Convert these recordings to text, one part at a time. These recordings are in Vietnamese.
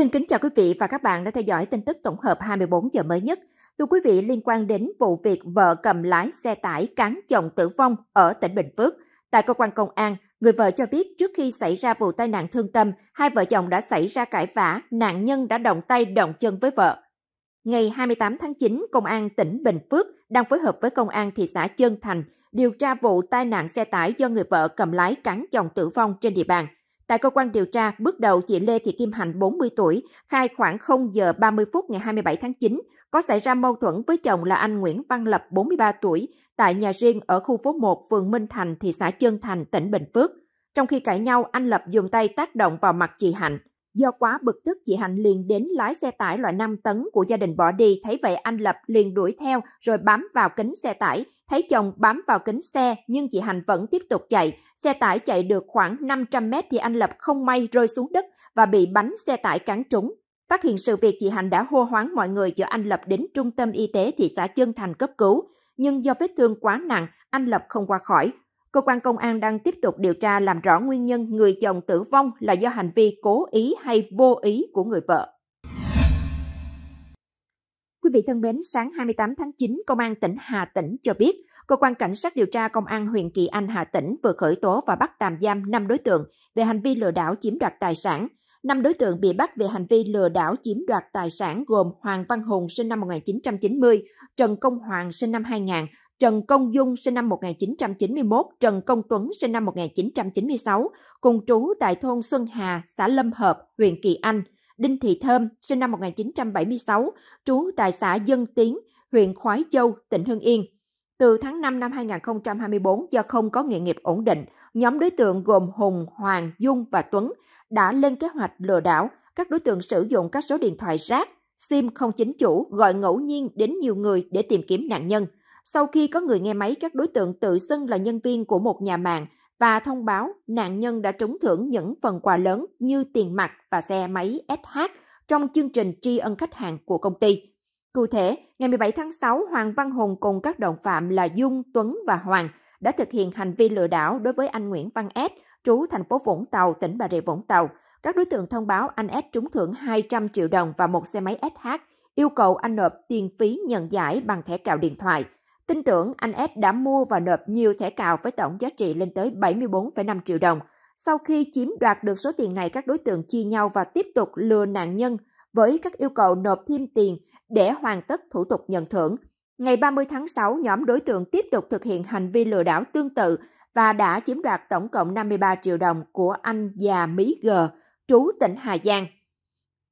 Xin kính chào quý vị và các bạn đã theo dõi tin tức tổng hợp 24 giờ mới nhất. Thưa quý vị, liên quan đến vụ việc vợ cầm lái xe tải cán chồng tử vong ở tỉnh Bình Phước. Tại cơ quan công an, người vợ cho biết trước khi xảy ra vụ tai nạn thương tâm, hai vợ chồng đã xảy ra cãi vã, nạn nhân đã động tay động chân với vợ. Ngày 28 tháng 9, Công an tỉnh Bình Phước đang phối hợp với Công an thị xã Trơn Thành điều tra vụ tai nạn xe tải do người vợ cầm lái cán chồng tử vong trên địa bàn – Tại cơ quan điều tra, bước đầu chị Lê Thị Kim Hạnh 40 tuổi khai khoảng 0 giờ 30 phút ngày 27 tháng 9 có xảy ra mâu thuẫn với chồng là anh Nguyễn Văn Lập 43 tuổi tại nhà riêng ở khu phố 1 phường Minh Thành, thị xã Trơn Thành, tỉnh Bình Phước. Trong khi cãi nhau, anh Lập dùng tay tác động vào mặt chị Hạnh. Do quá bực tức chị Hạnh liền đến lái xe tải loại 5 tấn của gia đình bỏ đi, thấy vậy anh Lập liền đuổi theo rồi bám vào kính xe tải, thấy chồng bám vào kính xe nhưng chị Hạnh vẫn tiếp tục chạy. Xe tải chạy được khoảng 500 mét thì anh Lập không may rơi xuống đất và bị bánh xe tải cán trúng. Phát hiện sự việc chị Hạnh đã hô hoáng mọi người chở anh Lập đến trung tâm y tế thị xã Chân Thành cấp cứu, nhưng do vết thương quá nặng, anh Lập không qua khỏi. Cơ quan công an đang tiếp tục điều tra làm rõ nguyên nhân người chồng tử vong là do hành vi cố ý hay vô ý của người vợ. Quý vị thân mến, sáng 28 tháng 9, Công an tỉnh Hà Tĩnh cho biết, Cơ quan Cảnh sát điều tra Công an huyện Kỳ Anh Hà Tĩnh vừa khởi tố và bắt tạm giam 5 đối tượng về hành vi lừa đảo chiếm đoạt tài sản. 5 đối tượng bị bắt về hành vi lừa đảo chiếm đoạt tài sản gồm Hoàng Văn Hùng sinh năm 1990, Trần Công Hoàng sinh năm 2000, Trần Công Dung sinh năm 1991, Trần Công Tuấn sinh năm 1996, cùng trú tại thôn Xuân Hà, xã Lâm Hợp, huyện Kỳ Anh. Đinh Thị Thơm sinh năm 1976, trú tại xã Dân Tiến, huyện Khói Châu, tỉnh Hưng Yên. Từ tháng 5 năm 2024 do không có nghề nghiệp ổn định, nhóm đối tượng gồm Hùng, Hoàng, Dung và Tuấn đã lên kế hoạch lừa đảo các đối tượng sử dụng các số điện thoại rác, SIM không chính chủ gọi ngẫu nhiên đến nhiều người để tìm kiếm nạn nhân – sau khi có người nghe máy, các đối tượng tự xưng là nhân viên của một nhà mạng và thông báo nạn nhân đã trúng thưởng những phần quà lớn như tiền mặt và xe máy SH trong chương trình tri ân khách hàng của công ty. Cụ thể, ngày 17 tháng 6, Hoàng Văn Hùng cùng các đồng phạm là Dung, Tuấn và Hoàng đã thực hiện hành vi lừa đảo đối với anh Nguyễn Văn S, trú thành phố Vũng Tàu, tỉnh Bà Rịa Vũng Tàu. Các đối tượng thông báo anh S trúng thưởng 200 triệu đồng và một xe máy SH, yêu cầu anh nộp tiền phí nhận giải bằng thẻ cào điện thoại – Tin tưởng anh S đã mua và nộp nhiều thẻ cào với tổng giá trị lên tới 74,5 triệu đồng. Sau khi chiếm đoạt được số tiền này, các đối tượng chia nhau và tiếp tục lừa nạn nhân với các yêu cầu nộp thêm tiền để hoàn tất thủ tục nhận thưởng. Ngày 30 tháng 6, nhóm đối tượng tiếp tục thực hiện hành vi lừa đảo tương tự và đã chiếm đoạt tổng cộng 53 triệu đồng của anh già Mỹ G, trú tỉnh Hà Giang.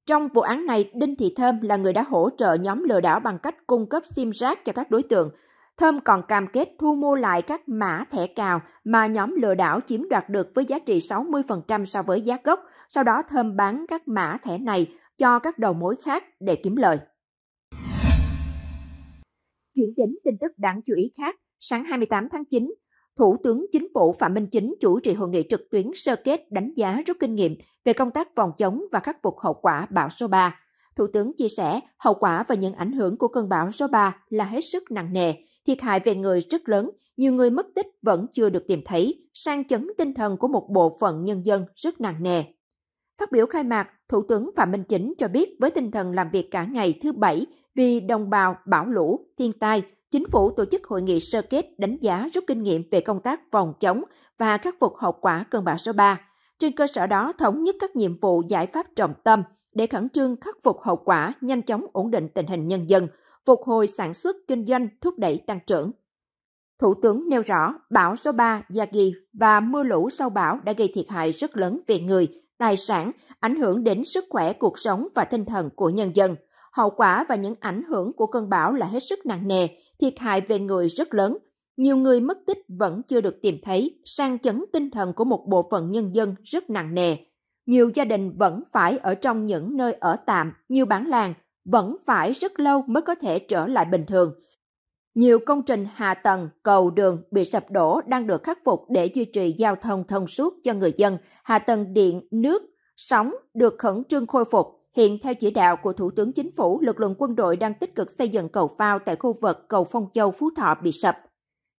Trong vụ án này, Đinh Thị Thơm là người đã hỗ trợ nhóm lừa đảo bằng cách cung cấp SIM rác cho các đối tượng – Thơm còn cam kết thu mua lại các mã thẻ cào mà nhóm lừa đảo chiếm đoạt được với giá trị 60% so với giá gốc, sau đó Thơm bán các mã thẻ này cho các đầu mối khác để kiếm lời. Chuyển đến tin tức đáng chú ý khác, sáng 28 tháng 9, Thủ tướng Chính phủ Phạm Minh Chính chủ trì hội nghị trực tuyến sơ kết đánh giá rút kinh nghiệm về công tác phòng chống và khắc phục hậu quả bão số 3. Thủ tướng chia sẻ, hậu quả và những ảnh hưởng của cơn bão số 3 là hết sức nặng nề, Thiệt hại về người rất lớn, nhiều người mất tích vẫn chưa được tìm thấy, sang chấn tinh thần của một bộ phận nhân dân rất nặng nề. Phát biểu khai mạc, Thủ tướng Phạm Minh Chính cho biết với tinh thần làm việc cả ngày thứ Bảy vì đồng bào, bão lũ, thiên tai, chính phủ tổ chức hội nghị sơ kết đánh giá rút kinh nghiệm về công tác phòng chống và khắc phục hậu quả cơn bão số 3. Trên cơ sở đó thống nhất các nhiệm vụ giải pháp trọng tâm để khẩn trương khắc phục hậu quả, nhanh chóng ổn định tình hình nhân dân, phục hồi sản xuất kinh doanh thúc đẩy tăng trưởng. Thủ tướng nêu rõ bão số 3 Yagi và mưa lũ sau bão đã gây thiệt hại rất lớn về người, tài sản, ảnh hưởng đến sức khỏe cuộc sống và tinh thần của nhân dân. Hậu quả và những ảnh hưởng của cơn bão là hết sức nặng nề, thiệt hại về người rất lớn. Nhiều người mất tích vẫn chưa được tìm thấy, sang chấn tinh thần của một bộ phận nhân dân rất nặng nề. Nhiều gia đình vẫn phải ở trong những nơi ở tạm như bản làng, vẫn phải rất lâu mới có thể trở lại bình thường. Nhiều công trình hạ tầng, cầu đường bị sập đổ đang được khắc phục để duy trì giao thông thông suốt cho người dân. Hạ tầng điện, nước, sóng được khẩn trương khôi phục. Hiện theo chỉ đạo của Thủ tướng Chính phủ, lực lượng quân đội đang tích cực xây dựng cầu phao tại khu vực cầu Phong Châu, Phú Thọ bị sập.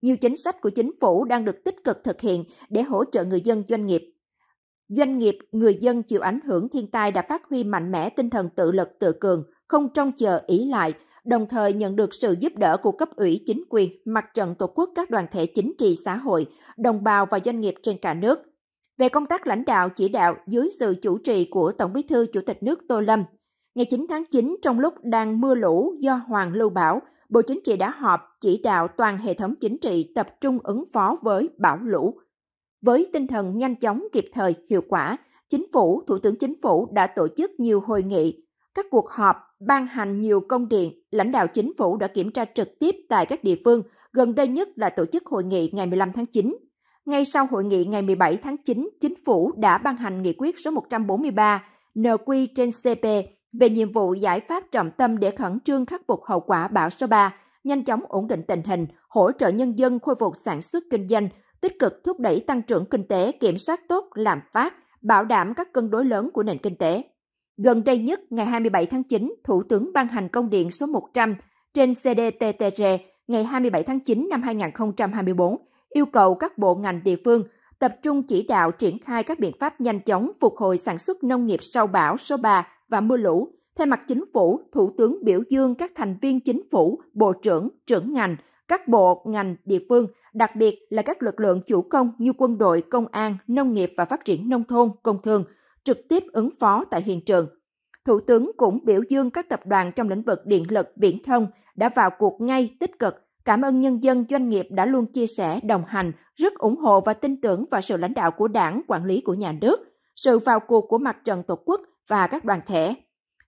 Nhiều chính sách của chính phủ đang được tích cực thực hiện để hỗ trợ người dân doanh nghiệp doanh nghiệp, người dân chịu ảnh hưởng thiên tai đã phát huy mạnh mẽ tinh thần tự lực tự cường, không trông chờ ý lại, đồng thời nhận được sự giúp đỡ của cấp ủy chính quyền, mặt trận tổ quốc các đoàn thể chính trị xã hội, đồng bào và doanh nghiệp trên cả nước. Về công tác lãnh đạo chỉ đạo dưới sự chủ trì của Tổng Bí thư Chủ tịch nước Tô Lâm, ngày 9 tháng 9 trong lúc đang mưa lũ do Hoàng Lưu bão, Bộ Chính trị đã họp chỉ đạo toàn hệ thống chính trị tập trung ứng phó với bão lũ. Với tinh thần nhanh chóng, kịp thời, hiệu quả, Chính phủ, Thủ tướng Chính phủ đã tổ chức nhiều hội nghị, các cuộc họp ban hành nhiều công điện, lãnh đạo chính phủ đã kiểm tra trực tiếp tại các địa phương, gần đây nhất là tổ chức hội nghị ngày 15 tháng 9. Ngay sau hội nghị ngày 17 tháng 9, chính phủ đã ban hành nghị quyết số 143 NQ trên CP về nhiệm vụ giải pháp trọng tâm để khẩn trương khắc phục hậu quả bão số 3, nhanh chóng ổn định tình hình, hỗ trợ nhân dân khôi phục sản xuất kinh doanh, tích cực thúc đẩy tăng trưởng kinh tế, kiểm soát tốt lạm phát, bảo đảm các cân đối lớn của nền kinh tế. Gần đây nhất, ngày 27 tháng 9, Thủ tướng ban hành công điện số 100 trên CDTTR ngày 27 tháng 9 năm 2024 yêu cầu các bộ ngành địa phương tập trung chỉ đạo triển khai các biện pháp nhanh chóng phục hồi sản xuất nông nghiệp sau bão số 3 và mưa lũ. Thay mặt chính phủ, Thủ tướng biểu dương các thành viên chính phủ, bộ trưởng, trưởng ngành, các bộ, ngành, địa phương, đặc biệt là các lực lượng chủ công như quân đội, công an, nông nghiệp và phát triển nông thôn, công thương – trực tiếp ứng phó tại hiện trường. Thủ tướng cũng biểu dương các tập đoàn trong lĩnh vực điện lực, viễn thông đã vào cuộc ngay tích cực, cảm ơn nhân dân doanh nghiệp đã luôn chia sẻ, đồng hành, rất ủng hộ và tin tưởng vào sự lãnh đạo của đảng, quản lý của nhà nước, sự vào cuộc của mặt trận tổ quốc và các đoàn thể.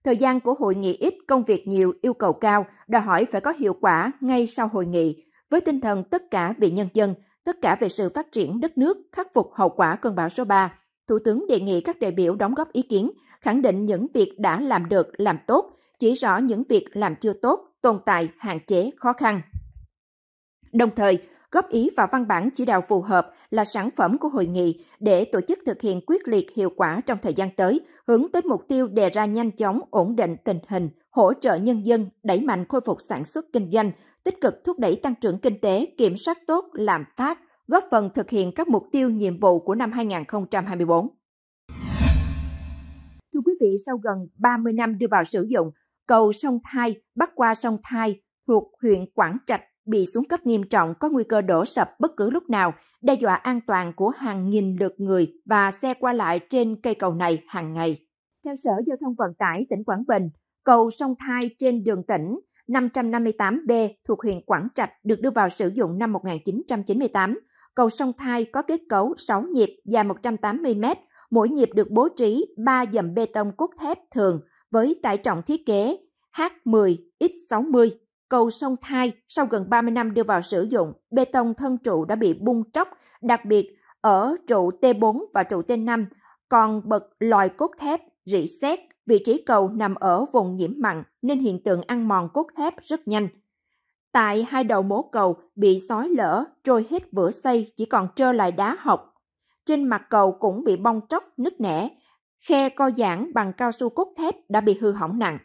Thời gian của hội nghị ít, công việc nhiều, yêu cầu cao, đòi hỏi phải có hiệu quả ngay sau hội nghị, với tinh thần tất cả vì nhân dân, tất cả về sự phát triển đất nước, khắc phục hậu quả cơn bão số 3, Thủ tướng đề nghị các đại biểu đóng góp ý kiến, khẳng định những việc đã làm được, làm tốt, chỉ rõ những việc làm chưa tốt, tồn tại, hạn chế, khó khăn. Đồng thời, góp ý vào văn bản chỉ đạo phù hợp là sản phẩm của hội nghị để tổ chức thực hiện quyết liệt hiệu quả trong thời gian tới, hướng tới mục tiêu đề ra nhanh chóng ổn định tình hình, hỗ trợ nhân dân, đẩy mạnh khôi phục sản xuất kinh doanh, tích cực thúc đẩy tăng trưởng kinh tế, kiểm soát tốt lạm phát, góp phần thực hiện các mục tiêu nhiệm vụ của năm 2024. Thưa quý vị, sau gần 30 năm đưa vào sử dụng, cầu sông Thai bắc qua sông Thai thuộc huyện Quảng Trạch bị xuống cấp nghiêm trọng có nguy cơ đổ sập bất cứ lúc nào, đe dọa an toàn của hàng nghìn lượt người và xe qua lại trên cây cầu này hàng ngày. Theo Sở Giao thông Vận tải tỉnh Quảng Bình, cầu sông Thai trên đường tỉnh 558B thuộc huyện Quảng Trạch được đưa vào sử dụng năm 1998 Cầu sông Thai có kết cấu 6 nhịp dài 180 m, mỗi nhịp được bố trí 3 dầm bê tông cốt thép thường với tải trọng thiết kế H10X60. Cầu sông Thai sau gần 30 năm đưa vào sử dụng, bê tông thân trụ đã bị bung tróc, đặc biệt ở trụ T4 và trụ T5 còn bật lòi cốt thép, rỉ sét. Vị trí cầu nằm ở vùng nhiễm mặn nên hiện tượng ăn mòn cốt thép rất nhanh – Tại hai đầu mố cầu bị sói lở, trôi hết vữa xây chỉ còn trơ lại đá học. Trên mặt cầu cũng bị bong tróc, nứt nẻ. Khe co giãn bằng cao su cốt thép đã bị hư hỏng nặng.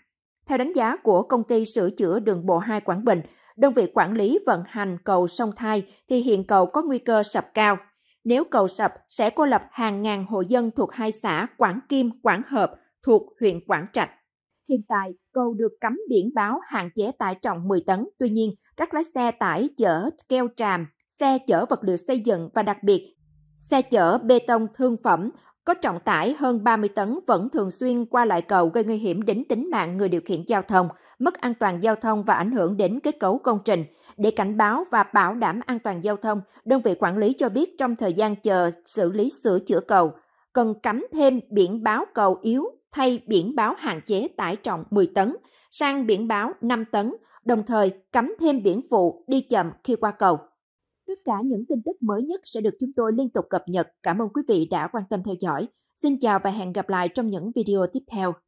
Theo đánh giá của công ty sửa chữa đường bộ 2 Quảng Bình, đơn vị quản lý vận hành cầu sông Thai thì hiện cầu có nguy cơ sập cao. Nếu cầu sập sẽ cô lập hàng ngàn hộ dân thuộc hai xã Quảng Kim, Quảng Hợp thuộc huyện Quảng Trạch. Hiện tại, cầu được cấm biển báo hạn chế tải trọng 10 tấn. Tuy nhiên, các lái xe tải chở keo tràm, xe chở vật liệu xây dựng và đặc biệt xe chở bê tông thương phẩm có trọng tải hơn 30 tấn vẫn thường xuyên qua lại cầu gây nguy hiểm đến tính mạng người điều khiển giao thông, mất an toàn giao thông và ảnh hưởng đến kết cấu công trình. Để cảnh báo và bảo đảm an toàn giao thông, đơn vị quản lý cho biết trong thời gian chờ xử lý sửa chữa cầu, cần cắm thêm biển báo cầu yếu thay biển báo hạn chế tải trọng 10 tấn sang biển báo 5 tấn, đồng thời cấm thêm biển phụ đi chậm khi qua cầu. Tất cả những tin tức mới nhất sẽ được chúng tôi liên tục cập nhật. Cảm ơn quý vị đã quan tâm theo dõi. Xin chào và hẹn gặp lại trong những video tiếp theo.